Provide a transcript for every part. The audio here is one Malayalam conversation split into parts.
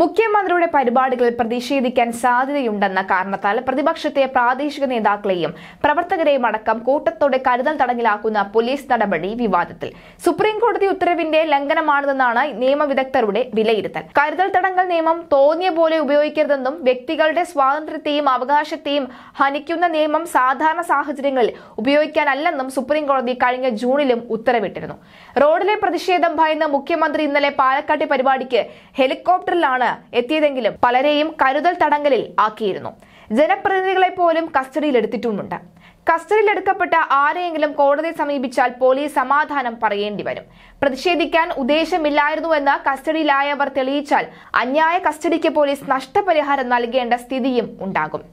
മുഖ്യമന്ത്രിയുടെ പരിപാടികളിൽ പ്രതിഷേധിക്കാൻ സാധ്യതയുണ്ടെന്ന കാരണത്താൽ പ്രതിപക്ഷത്തെ പ്രാദേശിക നേതാക്കളെയും പ്രവർത്തകരെയും അടക്കം കൂട്ടത്തോടെ കരുതൽ തടങ്കിലാക്കുന്ന പോലീസ് നടപടി വിവാദത്തിൽ സുപ്രീം കോടതി ഉത്തരവിന്റെ ലംഘനമാണിതെന്നാണ് നിയമവിദഗ്ധരുടെ വിലയിരുത്തൽ കരുതൽ തടങ്കൽ നിയമം തോന്നിയ പോലെ ഉപയോഗിക്കരുതെന്നും വ്യക്തികളുടെ സ്വാതന്ത്ര്യത്തെയും അവകാശത്തെയും ഹനിക്കുന്ന നിയമം സാധാരണ സാഹചര്യങ്ങളിൽ ഉപയോഗിക്കാനല്ലെന്നും സുപ്രീം കോടതി കഴിഞ്ഞ ജൂണിലും ഉത്തരവിട്ടിരുന്നു റോഡിലെ പ്രതിഷേധം ഭയന്ന് മുഖ്യമന്ത്രി ഇന്നലെ പാലക്കാട്ടെ പരിപാടിക്ക് ഹെലികോപ്റ്ററിലാണ് നിന്നാണ് എത്തിയതെങ്കിലും പലരെയും കരുതൽ തടങ്കലിൽ ആക്കിയിരുന്നു ജനപ്രതിനിധികളെ പോലും കസ്റ്റഡിയിലെടുത്തിട്ടുമുണ്ട് കസ്റ്റഡിയിലെടുക്കപ്പെട്ട ആരെയെങ്കിലും കോടതിയെ സമീപിച്ചാൽ പോലീസ് സമാധാനം പറയേണ്ടി വരും പ്രതിഷേധിക്കാൻ ഉദ്ദേശമില്ലായിരുന്നുവെന്ന് കസ്റ്റഡിയിലായവർ തെളിയിച്ചാൽ അന്യായ കസ്റ്റഡിക്ക് പോലീസ് നഷ്ടപരിഹാരം നൽകേണ്ട സ്ഥിതിയും ഉണ്ടാകും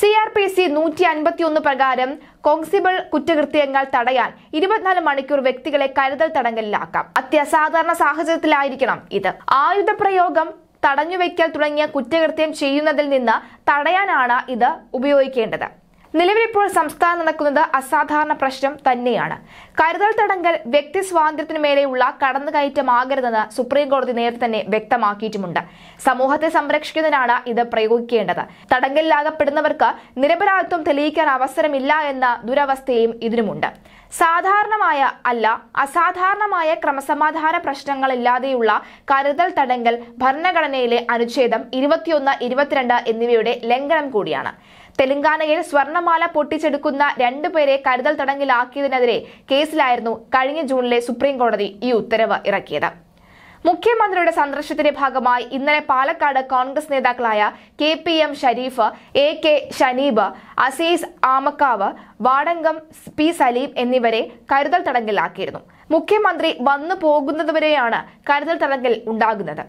സി ആർ പി സി നൂറ്റി അൻപത്തിയൊന്ന് പ്രകാരം കോൺസിബിൾ കുറ്റകൃത്യങ്ങൾ തടയാൻ ഇരുപത്തിനാല് മണിക്കൂർ വ്യക്തികളെ കരുതൽ തടങ്കലിലാക്കാം അത്യസാധാരണ സാഹചര്യത്തിലായിരിക്കണം ഇത് ആയുധ പ്രയോഗം തടഞ്ഞുവെക്കൽ തുടങ്ങിയ കുറ്റകൃത്യം ചെയ്യുന്നതിൽ നിന്ന് തടയാനാണ് ഇത് ഉപയോഗിക്കേണ്ടത് നിലവിലിപ്പോൾ സംസ്ഥാനം നടക്കുന്നത് അസാധാരണ പ്രശ്നം തന്നെയാണ് കരുതൽ തടങ്കൽ വ്യക്തി സ്വാതന്ത്ര്യത്തിനു മേലെയുള്ള കടന്നുകയറ്റമാകരുതെന്ന് സുപ്രീംകോടതി നേരത്തെ തന്നെ വ്യക്തമാക്കിയിട്ടുമുണ്ട് സമൂഹത്തെ സംരക്ഷിക്കുന്നതിനാണ് ഇത് പ്രയോഗിക്കേണ്ടത് തടങ്കലിലാകപ്പെടുന്നവർക്ക് നിരപരാധിത്വം തെളിയിക്കാൻ അവസരമില്ല എന്ന ദുരവസ്ഥയും ഇതിനുമുണ്ട് സാധാരണമായ അല്ല അസാധാരണമായ ക്രമസമാധാന പ്രശ്നങ്ങളില്ലാതെയുള്ള കരുതൽ തടങ്കൽ ഭരണഘടനയിലെ അനുച്ഛേദം ഇരുപത്തിയൊന്ന് ഇരുപത്തിരണ്ട് എന്നിവയുടെ ലംഘനം കൂടിയാണ് തെലങ്കാനയിൽ സ്വർണമാല പൊട്ടിച്ചെടുക്കുന്ന രണ്ടുപേരെ കരുതൽ തടങ്കിലാക്കിയതിനെതിരെ കേസിലായിരുന്നു കഴിഞ്ഞ ജൂണിലെ സുപ്രീം കോടതി ഈ ഉത്തരവ് ഇറക്കിയത് മുഖ്യമന്ത്രിയുടെ സന്ദർശനത്തിന്റെ ഭാഗമായി ഇന്നലെ പാലക്കാട് കോൺഗ്രസ് നേതാക്കളായ K P M Sharif A K Shaneeb Azeez Amakkavu Vadankam P Saleem എന്നിവരെ കരുതൽ തടങ്കലിലാക്കിയിരുന്നു മുഖ്യമന്ത്രി വന്നു പോകുന്നതുവരെയാണ് കരുതൽ തടങ്കൽ ഉണ്ടാകുന്നത്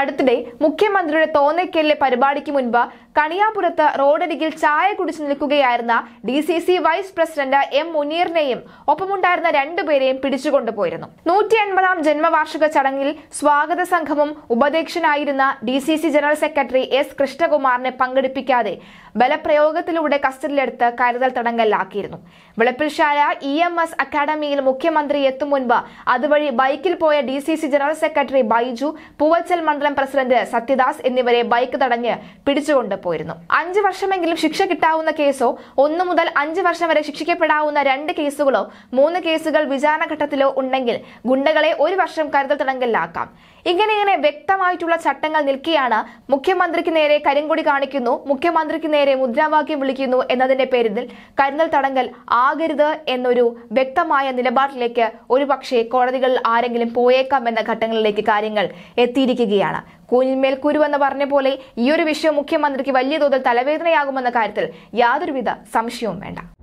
അടുത്തിടെ മുഖ്യമന്ത്രിയുടെ തോന്നയ്ക്കലിലെ പരിപാടിക്ക് മുൻപ് കണിയാപുരത്ത് റോഡരികിൽ ചായ കുടിച്ചു നിൽക്കുകയായിരുന്ന D C C vice president M മുനീറിനെയും ഒപ്പമുണ്ടായിരുന്ന രണ്ടുപേരെയും പിടിച്ചുകൊണ്ടുപോയിരുന്നു നൂറ്റി എൺപതാം ജന്മവാർഷിക ചടങ്ങിൽ സ്വാഗത സംഘവും ഉപദേശനായിരുന്ന D C C general secretary S കൃഷ്ണകുമാറിനെ പങ്കെടുപ്പിക്കാതെ ബലപ്രയോഗത്തിലൂടെ കസ്റ്റഡിയിലെടുത്ത് കരുതൽ തടങ്കലിലാക്കിയിരുന്നു വെളുപ്പിൽശാല ഇ എം എസ് അക്കാദമിയിൽ മുഖ്യമന്ത്രി എത്തും മുൻപ് അതുവഴി ബൈക്കിൽ പോയ D C C general secretary Baiju Poovachal മണ്ഡലം പ്രസിഡന്റ് സത്യദാസ് എന്നിവരെ ബൈക്ക് തടഞ്ഞ് പിടിച്ചുകൊണ്ട് പോയിരുന്നു അഞ്ച് വർഷമെങ്കിലും ശിക്ഷ കിട്ടാവുന്ന കേസോ ഒന്നു മുതൽ അഞ്ച് വർഷം വരെ ശിക്ഷിക്കപ്പെടാവുന്ന രണ്ട് കേസുകളോ മൂന്ന് കേസുകൾ വിചാരണ ഘട്ടത്തിലോ ഉണ്ടെങ്കിൽ ഗുണ്ടകളെ ഒരു വർഷം കരുതൽ തടങ്കലിലാക്കാം ഇങ്ങനെ ഇങ്ങനെ വ്യക്തമായിട്ടുള്ള ചട്ടങ്ങൾ നിൽക്കിയാണ് മുഖ്യമന്ത്രിക്ക് നേരെ കരിങ്കൊടി കാണിക്കുന്നു മുഖ്യമന്ത്രിക്ക് നേരെ മുദ്രാവാക്യം വിളിക്കുന്നു എന്നതിന്റെ പേരിൽ കരുതൽ തടങ്കൽ ആകരുത് എന്നൊരു വ്യക്തമായ നിലപാടിലേക്ക് ഒരുപക്ഷെ കോടതികളിൽ ആരെങ്കിലും പോയേക്കാം എന്ന ഘട്ടങ്ങളിലേക്ക് കാര്യങ്ങൾ എത്തിയിരിക്കുകയാണ് വരികയാണ് കൂഞ്ഞിന്മേൽക്കുരു എന്ന് പറഞ്ഞ പോലെ ഈ ഒരു വിഷയം മുഖ്യമന്ത്രിക്ക് വലിയ തോതിൽ തലവേദനയാകുമെന്ന കാര്യത്തിൽ യാതൊരുവിധ സംശയവും വേണ്ട